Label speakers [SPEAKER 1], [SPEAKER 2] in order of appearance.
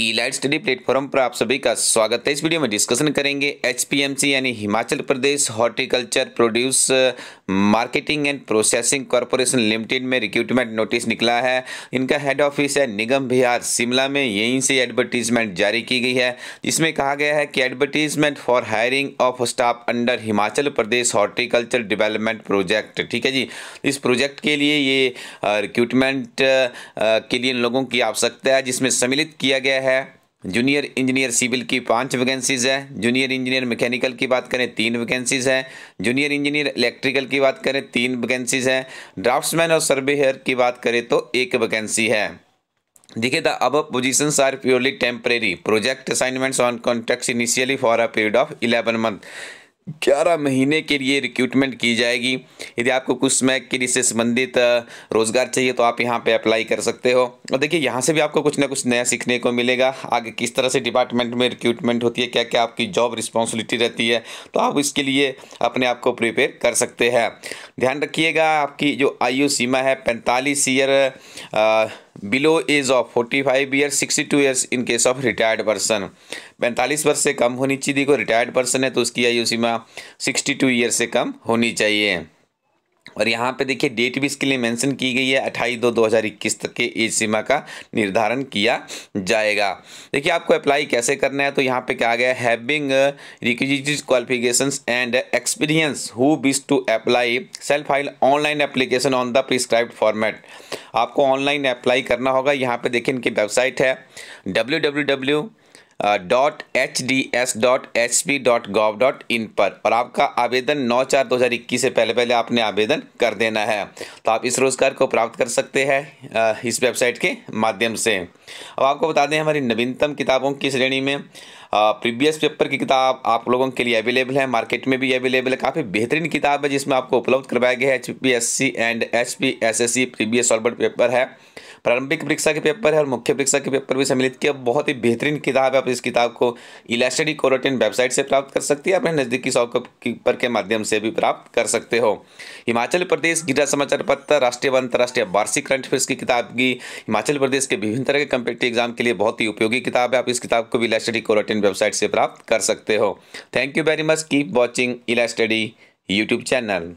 [SPEAKER 1] ई light study platform पर आप सभी का स्वागत है इस वीडियो में डिस्कशन करेंगे एचपीएमसी यानी Himachal Pradesh horticulture produce marketing and processing corporation limited में रिक्रूटमेंट नोटिस निकला है इनका हेड ऑफिस है निगम बिहार शिमला में यहीं से एडवर्टीजमेंट जारी की गई है जिसमें कहा गया है कि advertisement for hiring of staff under Himachal Pradesh horticulture development project ठीक है जी इस प्रोजेक्ट के लिए ये रिक्रूटमेंट के लिए इन लोगों की आवश्यकता है जिसमें सम्मिलित किया गया है है जूनियर इंजीनियर सिविल की पांच वैकेंसीज़ है जूनियर इंजीनियर मैकेनिकल की बात करें तीन वैकेंसीज़ है जूनियर इंजीनियर इलेक्ट्रिकल की बात करें तीन वैकेंसीज़ है ड्राफ्ट्समैन और सर्वेयर की बात करें तो एक वैकेंसी है देखिए the above position are purely temporary project assignments on contract initially for a period of eleven month ग्यारह महीने के लिए रिक्रूटमेंट की जाएगी यदि आपको कुछ स्मैक के से संबंधित रोज़गार चाहिए तो आप यहाँ पे अप्लाई कर सकते हो और देखिए यहाँ से भी आपको कुछ ना कुछ नया सीखने को मिलेगा आगे किस तरह से डिपार्टमेंट में रिक्रूटमेंट होती है क्या क्या आपकी जॉब रिस्पॉन्सिबिलिटी रहती है तो आप इसके लिए अपने आप को प्रिपेयर कर सकते हैं ध्यान रखिएगा आपकी जो आयु सीमा है पैंतालीस year below age of forty five year sixty two years in case of retired person पैंतालीस वर्ष से कम होनी चाहिए देखो रिटायर्ड पर्सन है तो उसकी आयु सीमा सिक्सटी टू ईयर से कम होनी चाहिए और यहाँ पे देखिए डेट भी इसके लिए मेंशन की गई है अट्ठाईस दो 2021 तक के एज सीमा का निर्धारण किया जाएगा देखिए आपको अप्लाई कैसे करना है तो यहाँ पे क्या आ गया having requisite qualification and experience who wish to apply self file online application on the prescribe format आपको ऑनलाइन अप्लाई करना होगा यहाँ पे देखिए इनकी वेबसाइट है W dot H D S dot H P dot gov dot in पर और आपका आवेदन नौ चार दो हज़ार इक्कीस से पहले पहले आपने आवेदन कर देना है तो आप इस रोज़गार को प्राप्त कर सकते हैं इस वेबसाइट के माध्यम से अब आपको बता दें हमारी नवीनतम किताबों की श्रेणी में प्रीवियस पेपर की किताब आप लोगों के लिए अवेलेबल है मार्केट में भी अवेलेबल है काफ़ी बेहतरीन किताब है जिसमें आपको उपलब्ध करवाया गया है H P S C and H P S S C previous solved paper है प्रारंभिक परीक्षा के पेपर है और मुख्य परीक्षा के पेपर भी सम्मिलित किया बहुत ही बेहतरीन किताब है आप इस किताब को इलास्टडी कोरोटिन वेबसाइट से प्राप्त कर सकती है अपने नज़दीकी शॉपकीपर के माध्यम से भी प्राप्त कर सकते हो हिमाचल प्रदेश गिरा समाचार पत्र राष्ट्रीय व अंतर्राष्ट्रीय वार्षिक करंट अफेयर्स की किताब की हिमाचल प्रदेश के विभिन्न तरह के कम्पिटेटिव एग्जाम के लिए बहुत ही उपयोगी किताब है आप इस किताब को भी इलास्टडी इन वेबसाइट से प्राप्त कर सकते हो thank you very much keep watching Ila study YouTube channel